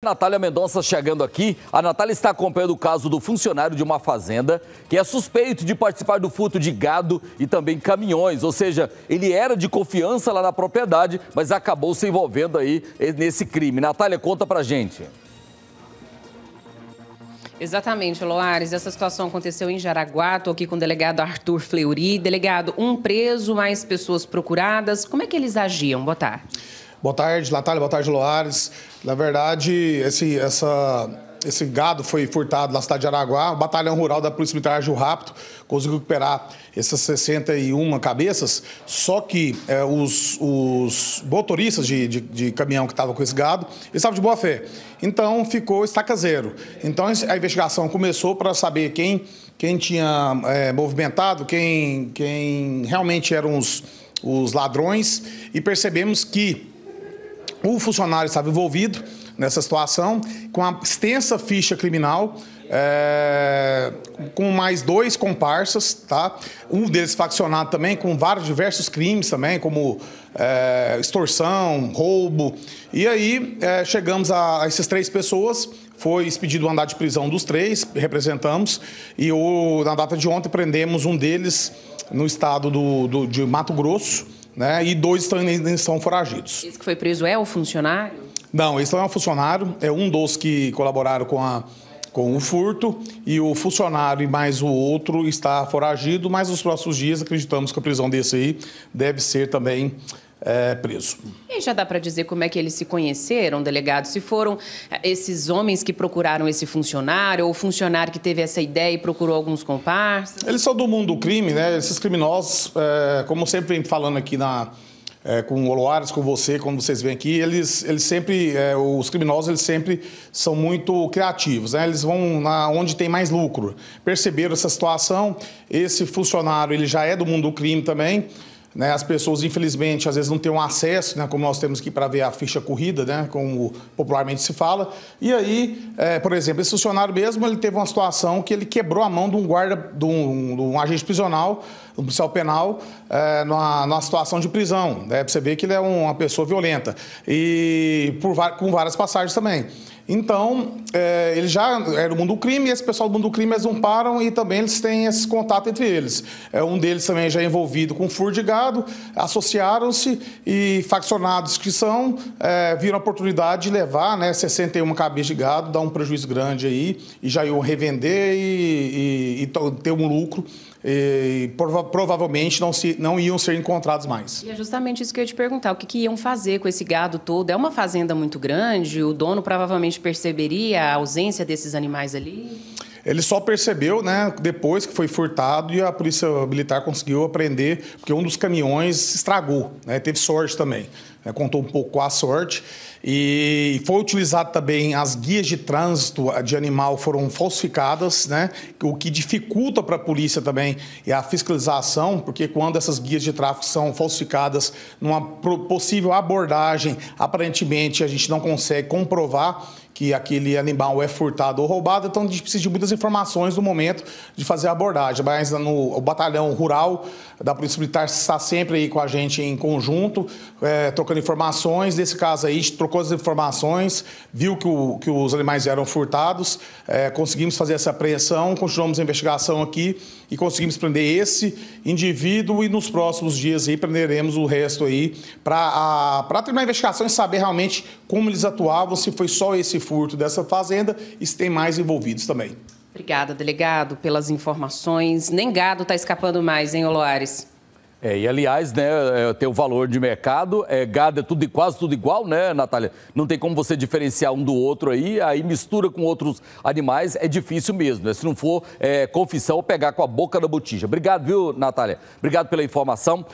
Natália Mendonça chegando aqui. A Natália está acompanhando o caso do funcionário de uma fazenda que é suspeito de participar do furto de gado e também caminhões. Ou seja, ele era de confiança lá na propriedade, mas acabou se envolvendo aí nesse crime. Natália, conta pra gente. Exatamente, Loares. Essa situação aconteceu em Jaraguá. Estou aqui com o delegado Arthur Fleury. Delegado, um preso, mais pessoas procuradas. Como é que eles agiam? Boa tarde. Boa tarde, Natália. Boa tarde, Loares. Na verdade, esse, essa, esse gado foi furtado na cidade de Araguá. O batalhão rural da Polícia Militar agiu rápido, conseguiu recuperar essas 61 cabeças. Só que é, os, os, motoristas de, de, de caminhão que estavam com esse gado, eles estavam de boa fé. Então ficou estaca zero. Então a investigação começou para saber quem, quem tinha é, movimentado, quem, quem realmente eram os, os ladrões. E percebemos que o funcionário estava envolvido nessa situação, com uma extensa ficha criminal, é, com mais dois comparsas, tá? Um deles faccionado também, com vários diversos crimes também, como é, extorsão, roubo. E aí é, chegamos a, a essas três pessoas. Foi expedido o andar de prisão dos três, representamos, e o, na data de ontem prendemos um deles no estado do, do de Mato Grosso né? E dois estão, estão foragidos. Esse que foi preso é o funcionário? Não, esse não é um funcionário, é um dos que colaboraram com a com o furto e o funcionário e mais o outro está foragido, mas nos próximos dias acreditamos que a prisão desse aí deve ser também é, preso. E já dá para dizer como é que eles se conheceram, delegado? Se foram eh, esses homens que procuraram esse funcionário ou o funcionário que teve essa ideia e procurou alguns comparsas? Eles são do mundo do crime, né? Esses criminosos, é, como sempre vem falando aqui na, é, com o Oloares, com você, quando vocês vêm aqui, eles, eles sempre, é, os criminosos, eles sempre são muito criativos, né? Eles vão na, onde tem mais lucro. Perceberam essa situação, esse funcionário, ele já é do mundo do crime também, né, as pessoas, infelizmente, às vezes não têm um acesso, né, como nós temos aqui para ver a ficha corrida, né, como popularmente se fala. E aí, é, por exemplo, esse funcionário mesmo, ele teve uma situação que ele quebrou a mão de um guarda, de um, de um agente prisional, um policial penal, é, numa, numa, situação de prisão. Né, para você ver que ele é uma pessoa violenta. E por, com várias passagens também. Então, é, ele já era do mundo do crime, e esse pessoal do mundo do crime eles não param e também eles têm esse contato entre eles. É, um deles também já é envolvido com furo de gado, associaram-se e faccionados que são, é, viram a oportunidade de levar né, 61 cabeças de gado, dar um prejuízo grande aí, e já iam revender e, e, e ter um lucro e prova provavelmente não, se, não iam ser encontrados mais. E é justamente isso que eu ia te perguntar: o que, que iam fazer com esse gado todo? É uma fazenda muito grande, o dono provavelmente perceberia a ausência desses animais ali? Ele só percebeu, né, depois que foi furtado e a polícia militar conseguiu apreender, porque um dos caminhões estragou, né, teve sorte também né, contou um pouco a sorte. E foi utilizado também as guias de trânsito de animal foram falsificadas, né, o que dificulta para a polícia também e a fiscalização, porque quando essas guias de tráfico são falsificadas numa possível abordagem, aparentemente a gente não consegue comprovar que aquele animal é furtado ou roubado, então a gente precisa de muitas informações no momento de fazer a abordagem. Mas no, o batalhão rural da Polícia Militar está sempre aí com a gente em conjunto, é, trocando trocando informações. Nesse caso aí, a gente trocou as informações, viu que, o, que os animais eram furtados, é, conseguimos fazer essa apreensão, continuamos a investigação aqui e conseguimos prender esse indivíduo e nos próximos dias aí prenderemos o resto aí para terminar a investigação e saber realmente como eles atuavam, se foi só esse furto dessa fazenda e se tem mais envolvidos também. Obrigada, delegado, pelas informações. Nem gado está escapando mais, hein, Oloares? É, e aliás, né, é, tem o valor de mercado, é, gado é tudo, quase tudo igual, né, Natália? Não tem como você diferenciar um do outro aí, aí mistura com outros animais, é difícil mesmo, né? Se não for é, confissão, pegar com a boca da botija. Obrigado, viu, Natália? Obrigado pela informação.